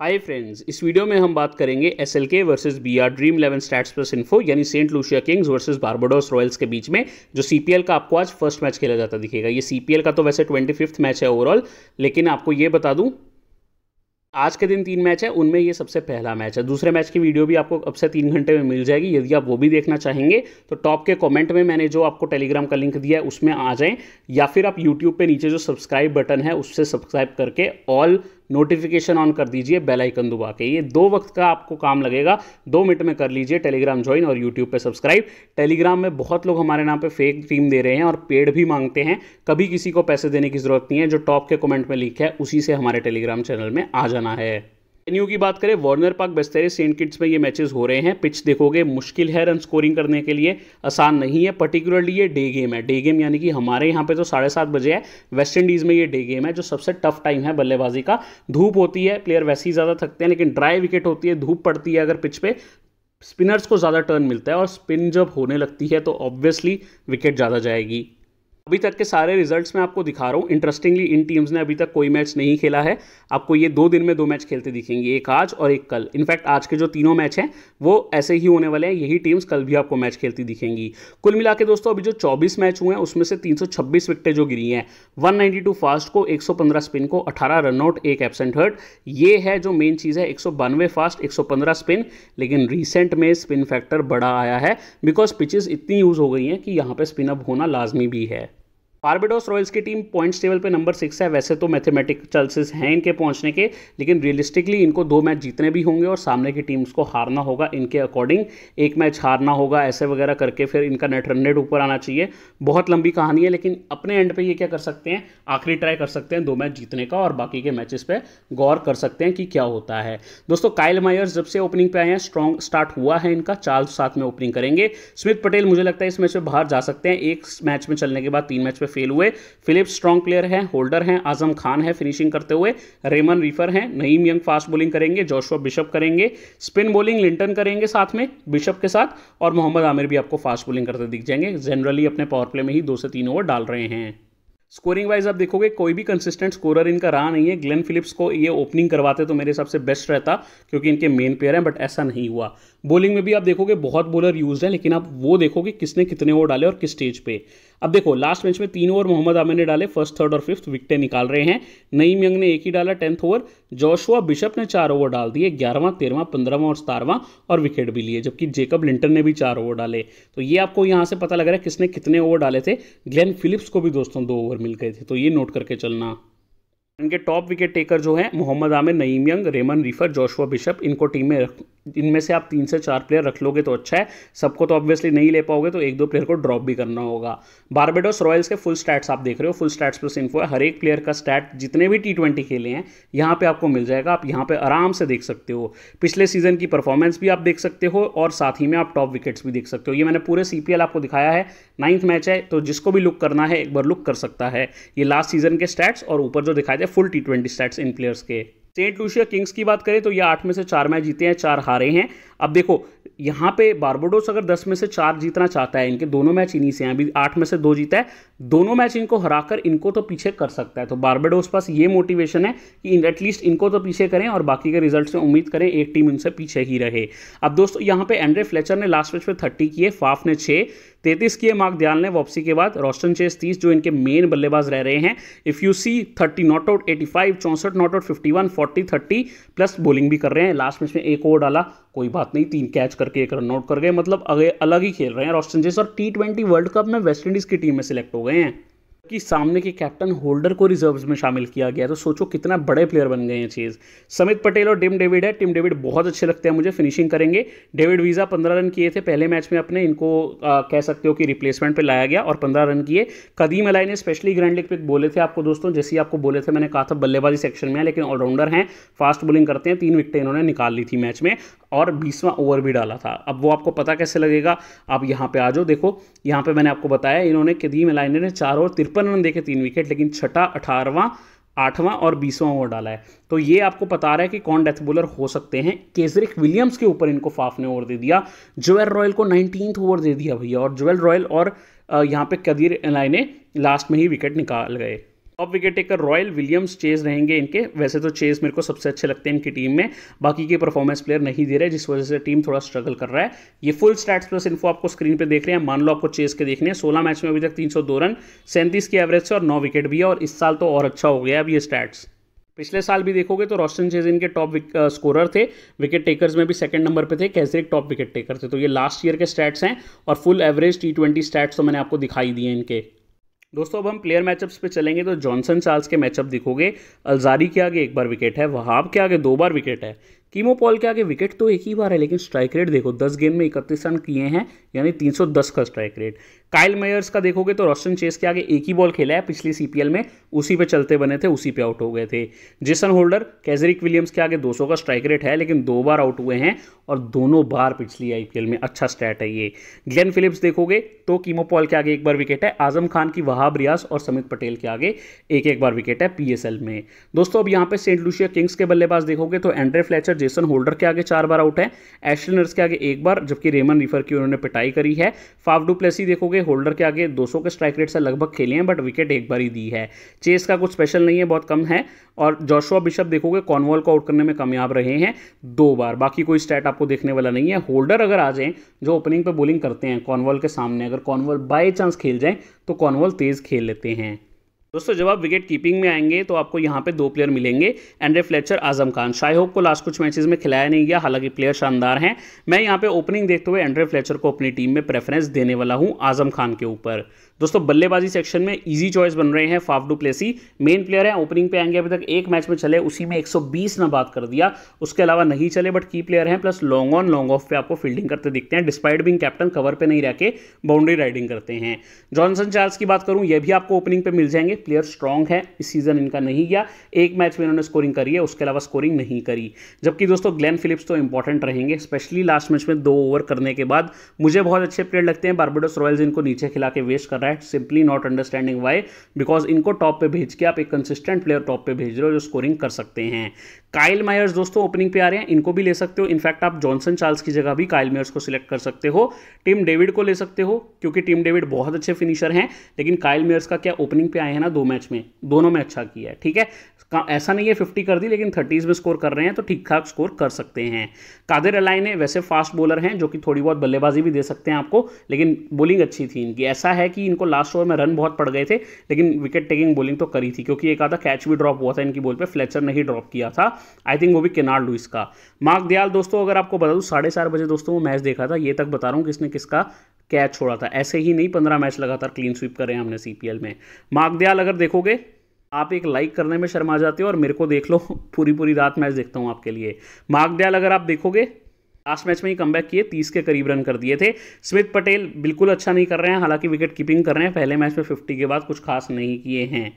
hi friends इस video में हम बात करेंगे S L K versus B R Dream Eleven stats plus info यानी Saint Lucia Kings versus Barbados Royals के बीच में जो सीपीएल का आपको आज फर्स्ट मैच खेला जाता दिखेगा ये सीपीएल का तो वैसे ट्वेंटी फिफ्थ मैच है ओवरऑल लेकिन आपको ये बता दूँ आज के दिन तीन मैच है उनमें ये सबसे पहला मैच है दूसरे मैच की वीडियो भी आपको अब से तीन घंटे में मिल जाएगी यदि आप वो भी देखना चाहेंगे तो टॉप के कमेंट में मैंने जो आपको टेलीग्राम का लिंक दिया है उसमें आ जाएं या फिर आप यूट्यूब पे नीचे जो सब्सक्राइब बटन है उससे सब्सक्राइब करके ऑल नोटिफिकेशन ऑन कर दीजिए बेल आइकन दबा के ये दो वक्त का आपको काम लगेगा दो मिनट में कर लीजिए टेलीग्राम ज्वाइन और यूट्यूब पर सब्सक्राइब टेलीग्राम में बहुत लोग हमारे नाम पर फेक टीम दे रहे हैं और पेड भी मांगते हैं कभी किसी को पैसे देने की जरूरत नहीं है जो टॉप के कमेंट में लिखा है उसी से हमारे टेलीग्राम चैनल में आ जाना है वेन्यू की बात करें Warner Park Basseterre Saint Kitts में ये मैचेस हो रहे हैं पिच देखोगे मुश्किल है रन स्कोरिंग करने के लिए आसान नहीं है पर्टिकुलरली ये डे गेम है डे गेम यानी कि हमारे यहाँ पे तो साढ़े सात बजे है वेस्ट इंडीज़ में ये डे गेम है जो सबसे टफ टाइम है बल्लेबाजी का धूप होती है प्लेयर वैसे ही ज़्यादा थकते हैं लेकिन ड्राई विकेट होती है धूप पड़ती है अगर पिच पे स्पिनर्स को ज़्यादा टर्न मिलता है और स्पिन जब होने लगती है तो ऑब्वियसली विकेट ज़्यादा जाएगी अभी तक के सारे रिजल्ट्स मैं आपको दिखा रहा हूँ इंटरेस्टिंगली इन टीम्स ने अभी तक कोई मैच नहीं खेला है आपको ये दो दिन में दो मैच खेलते दिखेंगे एक आज और एक कल इनफैक्ट आज के जो तीनों मैच हैं वो ऐसे ही होने वाले हैं यही टीम्स कल भी आपको मैच खेलती दिखेंगी कुल मिला के दोस्तों अभी जो चौबीस मैच हुए हैं उसमें से तीन विकटें जो गिरी हैं वन फास्ट को एक स्पिन को अठारह रनआउट एक एबसेंट हर्ट ये है जो मेन चीज़ है एक फास्ट एक स्पिन लेकिन रिसेंट में स्पिन फैक्टर बड़ा आया है बिकॉज पिचेस इतनी यूज़ हो गई हैं कि यहाँ पर स्पिन अप होना लाजमी भी है बारबेडोस रॉयल्स की टीम पॉइंट्स टेबल पे नंबर सिक्स है वैसे तो मैथमेटिक चांसेस हैं इनके पहुंचने के लेकिन रियलिस्टिकली इनको दो मैच जीतने भी होंगे और सामने की टीम्स को हारना होगा इनके अकॉर्डिंग एक मैच हारना होगा ऐसे वगैरह करके फिर इनका नेट रन रेट ऊपर आना चाहिए बहुत लंबी कहानी है लेकिन अपने एंड पर ये क्या कर सकते हैं आखिरी ट्राई कर सकते हैं दो मैच जीतने का और बाकी के मैचेस पर गौर कर सकते हैं कि क्या होता है दोस्तों काइल मायर्स जब से ओपनिंग पे आए हैं स्ट्रॉन्ग स्टार्ट हुआ है इनका चार्ल्स साथ में ओपनिंग करेंगे स्मिथ पटेल मुझे लगता है इस मैच में बाहर जा सकते हैं एक मैच में चलने के बाद तीन मैच में फेल हुए फिलिप स्ट्रॉन्ग प्लेयर हैं होल्डर हैं आजम खान है फिनिशिंग करते हुए रेमन रीफर हैं नईम यंग फास्ट बॉलिंग करेंगे जोशुआ बिशप करेंगे स्पिन बॉलिंग लिंटन करेंगे साथ में बिशप के साथ और मोहम्मद आमिर भी आपको फास्ट बॉलिंग करते दिख जाएंगे जनरली अपने पावर प्ले में ही दो से तीन ओवर डाल रहे हैं स्कोरिंग वाइज आप देखोगे कोई भी कंसिस्टेंट स्कोरर इनका रहा नहीं है ग्लेन फिलिप्स को ये ओपनिंग करवाते तो मेरे हिसाब से बेस्ट रहता क्योंकि इनके मेन प्लेयर हैं बट ऐसा नहीं हुआ बॉलिंग में भी आप देखोगे बहुत बॉलर यूज है लेकिन आप वो देखोगे किसने कितने ओवर डाले और किस स्टेज पे अब देखो लास्ट मैच में तीन ओवर मोहम्मद आमिर ने डाले फर्स्ट थर्ड और फिफ्थ विकटें निकाल रहे हैं नईम यंग ने एक ही डाला टेंथ ओवर जोशुआ बिशप ने चार ओवर डाल दिए ग्यारहवां तेरहवां पंद्रहवां और सतारवां और विकेट भी लिए जबकि जेकब लिंटन ने भी चार ओवर डाले तो ये आपको यहां से पता लग रहा है किसने कितने ओवर डाले थे ग्लेन फिलिप्स को भी दोस्तों दो ओवर मिल गए थे तो ये नोट करके चलना इनके टॉप विकेट टेकर जो है Mohammad Amir Nyeem Young Raymon Reifer Joshua Bishop इनको टीम में रख इनमें से आप तीन से चार प्लेयर रख लोगे तो अच्छा है सबको तो ऑब्वियसली नहीं ले पाओगे तो एक दो प्लेयर को ड्रॉप भी करना होगा बारबेडोस रॉयल्स के फुल स्टैट्स आप देख रहे हो फुल स्टैट्स प्लस इन्फो है हर एक प्लेयर का स्टैट जितने भी टी ट्वेंटी खेले हैं यहाँ पर आपको मिल जाएगा आप यहाँ पर आराम से देख सकते हो पिछले सीजन की परफॉर्मेंस भी आप देख सकते हो और साथ ही में आप टॉप विकेट्स भी देख सकते हो ये मैंने पूरे सी आपको दिखाया है नाइन्थ मैच है तो जिसको भी लुक करना है एक बार लुक कर सकता है ये लास्ट सीजन के स्टैट्स और ऊपर जो दिखाए थे फुल टी स्टैट्स इन प्लेयर्स के सेंट लूशिया किंग्स की बात करें तो ये आठ में से चार मैच जीते हैं चार हारे हैं अब देखो यहाँ पे बारबोडोस अगर दस में से चार जीतना चाहता है इनके दोनों मैच इन्हीं से हैं अभी आठ में से दो जीता है दोनों मैच इनको हराकर इनको तो पीछे कर सकता है तो बारबेडोस पास ये मोटिवेशन है कि एटलीस्ट इनको तो पीछे करें और बाकी के रिजल्ट से उम्मीद करें एक टीम इनसे पीछे ही रहे अब दोस्तों यहाँ पे एंड्रे फ्लेचर ने लास्ट मैच में थर्टी किए फाफ ने छः तैतीस किए मार्क दयाल ने वापसी के बाद रोस्टन चेस तीस जो इनके मेन बल्लेबाज रह रहे हैं if you see thirty not out eighty five चौंसठ not out fifty one forty thirty plus bowling भी कर रहे हैं लास्ट मैच में एक ओवर डाला कोई बात नहीं तीन कैच कर करके एक रन आउट कर गए मतलब अलग ही खेल रहे हैं रॉस्टन जेस और टी ट्वेंटी वर्ल्ड कप में वेस्ट इंडीज की टीम में सिलेक्ट हो गए हैं कि सामने के कैप्टन होल्डर को रिजर्व में शामिल किया गया तो सोचो कितना बड़े प्लेयर बन गए हैं चीज़ समित पटेल और टिम डेविड है टिम डेविड बहुत अच्छे लगते हैं मुझे फिनिशिंग करेंगे डेविड वीज़ा पंद्रह रन किए थे पहले मैच में अपने इनको आ, कह सकते हो कि रिप्लेसमेंट पे लाया गया और पंद्रह रन किए कदीम अलाई ने स्पेशली ग्रैंड लीग पे बोले थे आपको दोस्तों जैसे ही आपको बोले थे मैंने कहा था बल्लेबाजी सेक्शन में है लेकिन ऑलराउंडर हैं फास्ट बॉलिंग करते हैं तीन विकटें इन्होंने निकाल ली थी मैच में और बीसवां ओवर भी डाला था अब वो आपको पता कैसे लगेगा आप यहाँ पे आ जाओ देखो यहाँ पे मैंने आपको बताया इन्होंने कदीम एलाइनर ने चार ओवर तिरपन रन देखे तीन विकेट लेकिन छठा अठारहवां आठवां और बीसवां ओवर डाला है तो ये आपको बता रहा है कि कौन डेथ बॉलर हो सकते हैं केजरिक विलियम्स के ऊपर इनको फाफ ने ओवर दे दिया जोएल रॉयल को नाइनटीन ओवर दे दिया भैया और जोएल रॉयल और यहाँ पे कदीर एलाइने लास्ट में ही विकेट निकाल गए टॉप विकेट टेकर रॉयल विलियम्स चेज रहेंगे इनके वैसे तो चेज मेरे को सबसे अच्छे लगते हैं इनकी टीम में बाकी के परफॉर्मेंस प्लेयर नहीं दे रहे जिस वजह से टीम थोड़ा स्ट्रगल कर रहा है ये फुल स्टैट्स प्लस इन्फो आपको स्क्रीन पर देख रहे हैं मान लो आपको चेज के देखने हैं सोलह मैच में अभी तक तीन रन सैंतीस की एवरेज से और नौ विकेट भी है और इस साल तो और अच्छा हो गया अब ये स्टैट्स पिछले साल भी देखोगे तो रोशन चेज इनके टॉप स्कोरर थे विकेट टेकर्स में भी सेकंड नंबर पे थे कैसे एक टॉप विकेट टेकर थे तो ये लास्ट ईयर के स्टैट्स हैं और full average T twenty stats तो मैंने आपको दिखाई दिए इनके दोस्तों अब हम प्लेयर मैचअप्स पे चलेंगे तो जॉनसन चार्ल्स के मैचअप दिखोगे अलजारी के आगे एक बार विकेट है वहाब के आगे दो बार विकेट है कीमो पॉल के आगे विकेट तो एक ही बार है लेकिन स्ट्राइक रेट देखो 10 गेम में इकतीस रन किए हैं यानी 310 का स्ट्राइक रेट काइल मेयर्स का देखोगे तो रोशन चेस के आगे एक ही बॉल खेला है पिछली सीपीएल में उसी पे चलते बने थे उसी पे आउट हो गए थे जेसन होल्डर कैजरिक विलियम्स के आगे 200 का स्ट्राइक रेट है लेकिन दो बार आउट हुए हैं और दोनों बार पिछली आईपीएल में अच्छा स्टैट है ये ग्लेन फिलिप्स देखोगे तो कीमो पॉल के आगे एक बार विकेट है आजम खान की वहाब रियाज और समित पटेल के आगे एक एक बार विकेट है पीएसएल में दोस्तों अब यहाँ पे सेंट लुशिया किंग्स के बल्लेबाज देखोगे तो एंड्रे फ्लैचर जेसन होल्डर के आगे चार बार आउट है एशलिनर्स के आगे एक बार जबकि रेमन रिफर की उन्होंने पिटाई करी है फाफ प्लेसी देखोगे होल्डर के आगे 200 के स्ट्राइक रेट से लगभग खेले हैं बट विकेट एक बार ही दी है चेस का कुछ स्पेशल नहीं है बहुत कम है और जोशुआ बिशप देखोगे कॉनवॉल को आउट करने में कामयाब रहे हैं दो बार बाकी कोई स्टैट आपको देखने वाला नहीं है होल्डर अगर आ जाए जो ओपनिंग पर बॉलिंग करते हैं कॉनवॉल के सामने अगर कॉनवॉल बाई चांस खेल जाए तो कॉनवॉल तेज़ खेल लेते हैं दोस्तों जब आप विकेट कीपिंग में आएंगे तो आपको यहाँ पे दो प्लेयर मिलेंगे Andre Fletcher Azam Khan Shai Hope को लास्ट कुछ मैचेस में खिलाया नहीं गया हालांकि प्लेयर शानदार हैं मैं यहाँ पे ओपनिंग देखते हुए एंड्रे फ्लेचर को अपनी टीम में प्रेफरेंस देने वाला हूँ आजम खान के ऊपर दोस्तों बल्लेबाजी सेक्शन में इजी चॉइस बन रहे हैं Faf du Plessis main player है ओपनिंग पे आएंगे अभी तक एक मैच में चले उसी में 120 ना बात कर दिया उसके अलावा नहीं चले बट की प्लेयर हैं plus long on long off पे आपको फील्डिंग करते दिखते हैं डिस्पाइट बिंग कैप्टन कवर पे नहीं रह के बाउंड्री राइडिंग करते हैं जॉनसन चार्ल्स की बात करूं यह भी आपको ओपनिंग पे मिल जाएंगे प्लेयर स्ट्रॉन्ग है इस सीजन इनका नहीं गया एक मैच में इन्होंने स्कोरिंग करी है उसके अलावा स्कोरिंग नहीं करी जबकि दोस्तों ग्लैन फिलिप्स तो इंपॉर्टेंट रहेंगे स्पेशली लास्ट मैच में दो ओवर करने के बाद मुझे बहुत अच्छे प्लेयर लगते हैं बारबेडोस रॉयल्स इनको नीचे खिला के वेस्ट कर है simply not understanding why because इनको टॉप पे भेज के आप एक कंसिस्टेंट प्लेयर टॉप पे भेज रहे हो जो स्कोरिंग कर सकते हैं काइल मायर्स दोस्तों ओपनिंग पे आ रहे हैं इनको भी ले सकते हो इनफैक्ट आप जॉनसन चार्ल्स की जगह भी काइल मायर्स को सिलेक्ट कर सकते हो टीम डेविड को ले सकते हो क्योंकि टीम डेविड बहुत अच्छे फिनिशर हैं लेकिन काइल मेयर्स का क्या ओपनिंग पे आए हैं ना दो मैच में दोनों में अच्छा किया है ठीक है ऐसा नहीं है फिफ्टी कर दी लेकिन थर्टीज़ में स्कोर कर रहे हैं तो ठीक ठाक स्कोर कर सकते हैं कादिर अलाइने वैसे फास्ट बॉलर हैं जो कि थोड़ी बहुत बल्लेबाजी भी दे सकते हैं आपको लेकिन बॉलिंग अच्छी थी इनकी ऐसा है कि इनको लास्ट ओवर में रन बहुत पड़ गए थे लेकिन विकेट टेकिंग बॉलिंग तो करी थी क्योंकि एक आधा कैच भी ड्रॉप हुआ था इनकी बॉल पर फ्लेचर ने ही ड्रॉप किया था आई थिंक वो भी केनार लुइस का मार्क दयाल दोस्तों अगर आपको बता दूँ साढ़े चार बजे दोस्तों वो मैच देखा था ये तक बता रहा हूँ किसने किसका कैच छोड़ा था ऐसे ही नहीं पंद्रह मैच लगातार क्लीन स्वीप करें हमने सीपीएल में मार्क दयाल अगर देखोगे आप एक लाइक करने में शर्मा जाते हो और मेरे को देख लो पूरी पूरी रात मैच देखता हूँ आपके लिए मार्क दयाल अगर आप देखोगे लास्ट मैच में ही कमबैक किए तीस के करीब रन कर दिए थे स्मिथ पटेल बिल्कुल अच्छा नहीं कर रहे हैं हालांकि विकेट कीपिंग कर रहे हैं पहले मैच में फिफ्टी के बाद कुछ खास नहीं किए हैं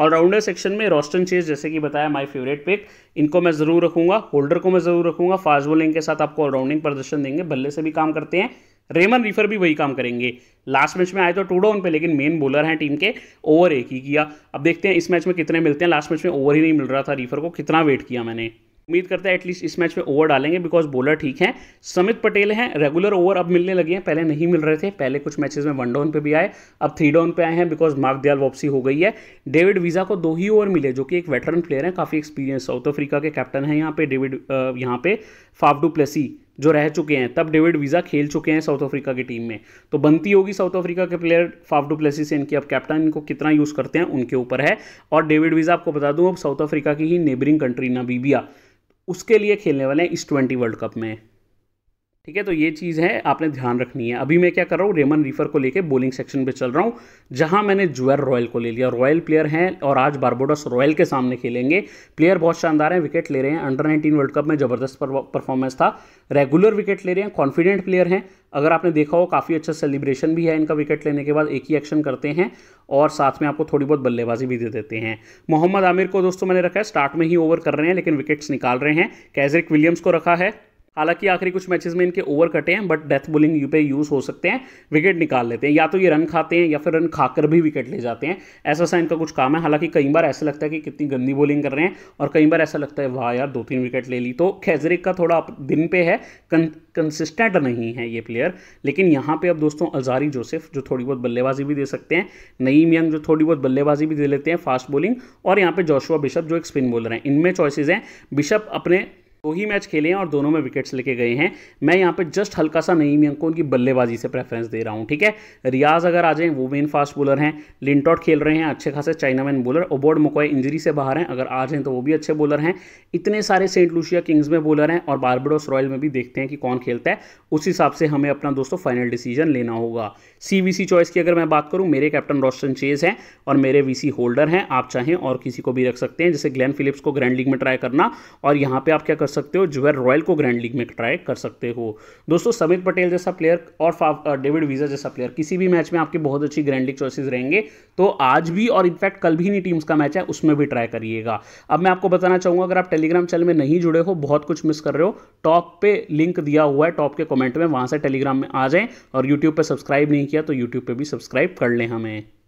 ऑलराउंडर सेक्शन में रोस्टन चेज जैसे कि बताया माय फेवरेट पिक इनको मैं ज़रूर रखूंगा होल्डर को मैं ज़रूर रखूंगा फास्ट बॉलिंग के साथ आपको ऑलराउंडिंग प्रदर्शन देंगे बल्ले से भी काम करते हैं रेमन रीफर भी वही काम करेंगे लास्ट मैच में आए तो टूडो उन पर लेकिन मेन बॉलर हैं टीम के ओवर एक ही किया अब देखते हैं इस मैच में कितने मिलते हैं लास्ट मैच में ओवर ही नहीं मिल रहा था रीफर को कितना वेट किया मैंने उम्मीद करते हैं एटलीस्ट इस मैच में ओवर डालेंगे बिकॉज बॉलर ठीक हैं समित पटेल हैं रेगुलर ओवर अब मिलने लगे हैं पहले नहीं मिल रहे थे पहले कुछ मैचेस में वन डाउन पे भी आए अब थ्री डाउन पे आए हैं बिकॉज मार्क दयाल वापसी हो गई है डेविड वीज़ा को दो ही ओवर मिले जो कि एक वेटरन प्लेयर है काफ़ी एक्सपीरियंस साउथ अफ्रीका के कैप्टन है यहाँ पे डेविड यहाँ पे फाफडू प्लेसी जो रह चुके हैं तब डेविड वीज़ा खेल चुके हैं साउथ अफ्रीका की टीम में तो बनती होगी साउथ अफ्रीका के प्लेयर फाफडू प्लेसी से इनकी अब कैप्टन इनको कितना यूज़ करते हैं उनके ऊपर है और डेविड वीज़ा आपको बता दूं अब साउथ अफ्रीका की ही नेबरिंग कंट्री नाबीबिया उसके लिए खेलने वाले हैं इस ट्वेंटी वर्ल्ड कप में ठीक है तो ये चीज़ है आपने ध्यान रखनी है अभी मैं क्या कर रहा हूँ रेमन रीफर को लेके बोलिंग सेक्शन पे चल रहा हूँ जहाँ मैंने जुअर रॉयल को ले लिया रॉयल प्लेयर हैं और आज बारबोडस रॉयल के सामने खेलेंगे प्लेयर बहुत शानदार हैं विकेट ले रहे हैं अंडर 19 वर्ल्ड कप में ज़बरदस्त परफॉर्मेंस था रेगुलर विकेट ले रहे हैं कॉन्फिडेंट प्लेयर हैं अगर आपने देखा हो काफ़ी अच्छा सेलिब्रेशन भी है इनका विकेट लेने के बाद एक ही एक्शन करते हैं और साथ में आपको थोड़ी बहुत बल्लेबाजी भी दे देते हैं मोहम्मद आमिर को दोस्तों मैंने रखा है स्टार्ट में ही ओवर कर रहे हैं लेकिन विकेट्स निकाल रहे हैं कैजरिक विलियम्स को रखा है हालांकि आखिरी कुछ मैचेस में इनके ओवर कटे हैं बट डेथ बोलिंग यू पे यूज़ हो सकते हैं विकेट निकाल लेते हैं या तो ये रन खाते हैं या फिर रन खाकर भी विकेट ले जाते हैं ऐसा सा इनका कुछ काम है हालांकि कई बार ऐसा लगता है कि कितनी गंदी बॉलिंग कर रहे हैं और कई बार ऐसा लगता है वाह यार दो तीन विकेट ले ली तो खेजरिक का थोड़ा दिन पे है कंसिस्टेंट नहीं है ये प्लेयर लेकिन यहाँ पे अब दोस्तों अजारी जोसेफ जो थोड़ी बहुत बल्लेबाजी भी दे सकते हैं नईम यंग जो थोड़ी बहुत बल्लेबाजी भी दे लेते हैं फास्ट बॉलिंग और यहाँ पे जोशुआ बिशप जो एक स्पिन बॉलर हैं इनमें चॉइसेस हैं बिशप अपने दो ही मैच खेले हैं और दोनों में विकेट्स लेके गए हैं मैं यहाँ पे जस्ट हल्का सा नईम यंग को उनकी बल्लेबाजी से प्रेफरेंस दे रहा हूँ ठीक है रियाज अगर आ जाए वो मेन फास्ट बॉलर हैं लिंटॉट खेल रहे हैं अच्छे खासे chinaman bowler Obed McCoy injury से बाहर हैं अगर आ जाए तो वो भी अच्छे बॉलर हैं इतने सारे सेंट लूशिया किंग्स में बॉलर हैं और बारबडोस रॉयल में भी देखते हैं कि कौन खेलता है उस हिसाब से हमें अपना दोस्तों फाइनल डिसीजन लेना होगा सी चॉइस की अगर मैं बात करूँ मेरे कैप्टन रोशन चेज हैं और मेरे वी होल्डर हैं आप चाहें और किसी को भी रख सकते हैं जैसे ग्लैन फिलिप्स को ग्रैंड लीग में ट्राई करना और यहाँ पर आप क्या कर सकते हो जुवेर रॉयल को ग्रैंड लीग में ट्राई कर सकते हो दोस्तों समित पटेल जैसा प्लेयर और डेविड वीज़ा जैसा प्लेयर किसी भी मैच में आपकी बहुत अच्छी ग्रैंड लीग चॉइसेस रहेंगे तो आज भी और इनफैक्ट कल भी नहीं टीम्स का मैच है उसमें भी ट्राई करिएगा अब मैं आपको बताना चाहूंगा अगर आप टेलीग्राम चैनल में नहीं जुड़े हो बहुत कुछ मिस कर रहे हो टॉप पे लिंक दिया हुआ है टॉप के कॉमेंट में वहां से टेलीग्राम में आ जाए और यूट्यूब पर सब्सक्राइब नहीं किया तो यूट्यूब पर भी सब्सक्राइब कर लें हमें